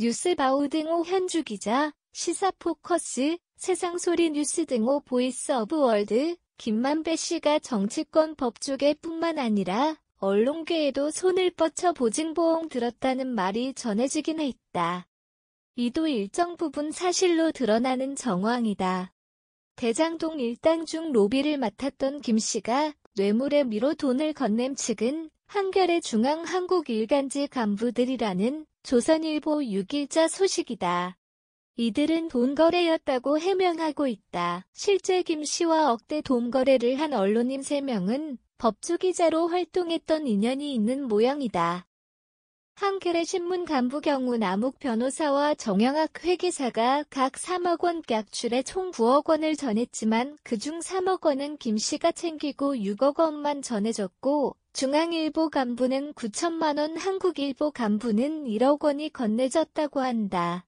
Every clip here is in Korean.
뉴스바우 등호 현주 기자, 시사포커스, 세상소리 뉴스 등호 보이스 오브 월드, 김만배 씨가 정치권 법조계 뿐만 아니라 언론계에도 손을 뻗쳐 보증보험 들었다는 말이 전해지긴 했다. 이도 일정 부분 사실로 드러나는 정황이다. 대장동 일당 중 로비를 맡았던 김 씨가 뇌물에 미로 돈을 건넨 측은 한결의 중앙 한국 일간지 간부들이라는 조선일보 6일자 소식이다. 이들은 돈거래였다고 해명하고 있다. 실제 김 씨와 억대 돈거래를 한 언론인 3명은 법조기자로 활동했던 인연이 있는 모양이다. 한겨레 신문 간부 경우 남욱 변호사와 정영학 회계사가 각 3억 원 깍출에 총 9억 원을 전했지만 그 중 3억 원은 김 씨가 챙기고 6억 원만 전해졌고 중앙일보 간부는 9천만 원 한국일보 간부는 1억 원이 건네졌다고 한다.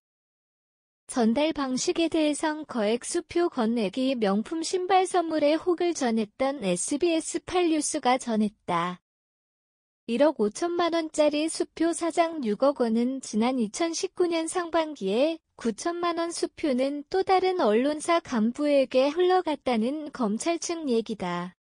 전달 방식에 대해선 거액 수표 건네기 명품 신발 선물에 혹을 전했던 SBS 8뉴스가 전했다. 1억 5천만 원짜리 수표 사장 6억 원은 지난 2019년 상반기에 9천만 원 수표는 또 다른 언론사 간부에게 흘러갔다는 검찰 측 얘기다.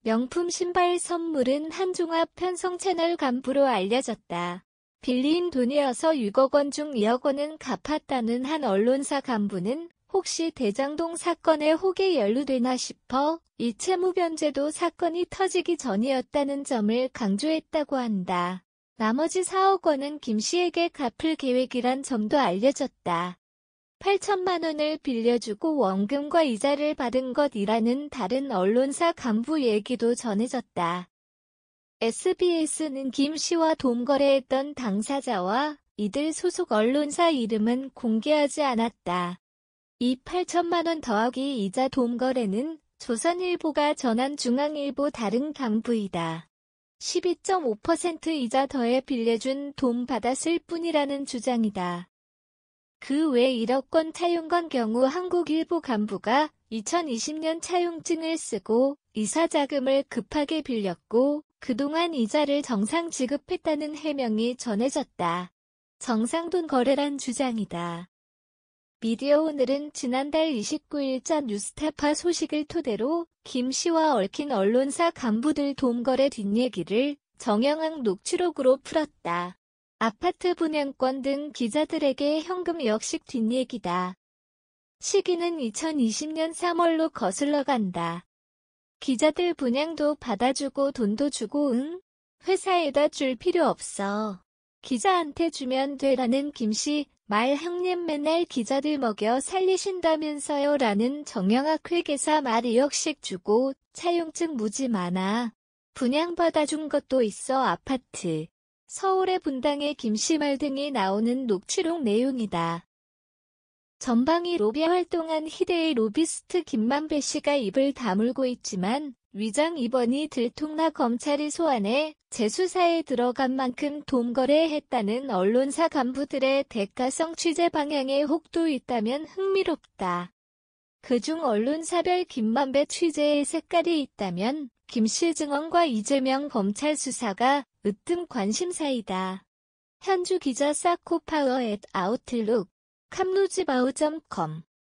명품 신발 선물은 한종합 편성 채널 간부로 알려졌다. 빌린 돈이어서 6억 원중 2억 원은 갚았다는 한 언론사 간부는 혹시 대장동 사건의 혹에 연루되나 싶어 이 채무변제도 사건이 터지기 전이었다는 점을 강조했다고 한다. 나머지 4억 원은 김 씨에게 갚을 계획이란 점도 알려졌다. 8천만 원을 빌려주고 원금과 이자를 받은 것이라는 다른 언론사 간부 얘기도 전해졌다. SBS는 김 씨와 돈거래했던 당사자와 이들 소속 언론사 이름은 공개하지 않았다. 이 8천만원 더하기 이자 돈거래는 조선일보가 전한 중앙일보 다른 강부이다. 12.5% 이자 더해 빌려준 돈 받았을 뿐이라는 주장이다. 그 외 1억권 차용건 경우 한국일보 간부가 2020년 차용증을 쓰고 이사 자금을 급하게 빌렸고 그동안 이자를 정상 지급했다는 해명이 전해졌다. 정상돈 거래란 주장이다. 미디어 오늘은 지난달 29일자 뉴스타파 소식을 토대로 김 씨와 얽힌 언론사 간부들 돈거래 뒷얘기를 정영학 녹취록으로 풀었다. 아파트 분양권 등 기자들에게 현금 역식 뒷얘기다. 시기는 2020년 3월로 거슬러 간다. 기자들 분양도 받아주고 돈도 주고 응? 회사에다 줄 필요 없어. 기자한테 주면 되라는 김씨 말 형님 맨날 기자들 먹여 살리신다면서요 라는 정영학 회계사 말 2억씩 주고 차용증 무지 많아. 분양받아준 것도 있어 아파트. 서울의 분당의 김씨말 등이 나오는 녹취록 내용이다. 전방위 로비 활동한 희대의 로비스트 김만배 씨가 입을 다물고 있지만 위장 입원이 들통나 검찰이 소환해 재수사에 들어간 만큼 돈거래했다는 언론사 간부들의 대가성 취재 방향에 혹도 있다면 흥미롭다. 그중 언론사별 김만배 취재의 색깔이 있다면 김씨 증언과 이재명 검찰 수사가 으뜸 관심사이다. 현주 기자 사코파워 앳 아웃룩 캄로지바우.com